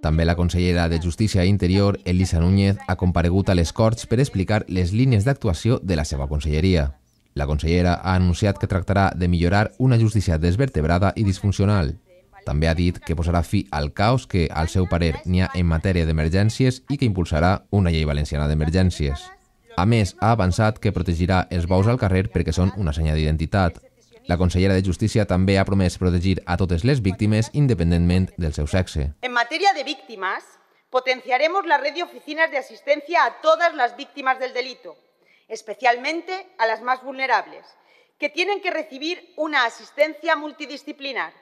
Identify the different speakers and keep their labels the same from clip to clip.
Speaker 1: També la consellera de Justícia i Interior, Elisa Núñez, ha comparegut a les Corts per explicar les línies d'actuació de la seva conselleria. La consellera ha anunciat que tractarà de millorar una justícia desvertebrada i disfuncional. També ha dit que posarà fi al caos que, al seu parer, n'hi ha en matèria d'emergències i que impulsarà una llei valenciana d'emergències. A més, ha avançat que protegirà els bous al carrer perquè són una senya d'identitat, La consellera de Justicia también ha prometido proteger a todas las víctimas independientemente del seu sexe.
Speaker 2: En materia de víctimas, potenciaremos la red de oficinas de asistencia a todas las víctimas del delito, especialmente a las más vulnerables, que tienen que recibir una asistencia multidisciplinar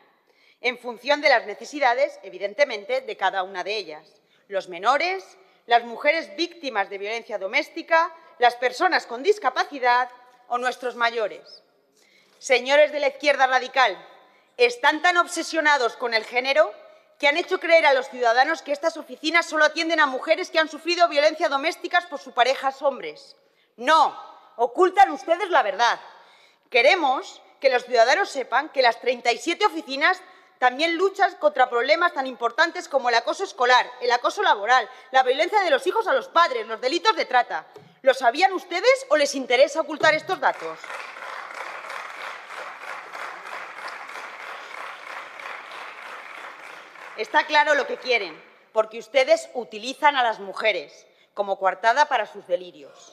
Speaker 2: en función de las necesidades, evidentemente, de cada una de ellas. Los menores, las mujeres víctimas de violencia doméstica, las personas con discapacidad o nuestros mayores. Señores de la izquierda radical, están tan obsesionados con el género que han hecho creer a los ciudadanos que estas oficinas solo atienden a mujeres que han sufrido violencia doméstica por sus parejas hombres. No, ocultan ustedes la verdad. Queremos que los ciudadanos sepan que las 37 oficinas también luchan contra problemas tan importantes como el acoso escolar, el acoso laboral, la violencia de los hijos a los padres, los delitos de trata. ¿Lo sabían ustedes o les interesa ocultar estos datos? Está claro lo que quieren, porque ustedes utilizan a las mujeres como coartada para sus delirios.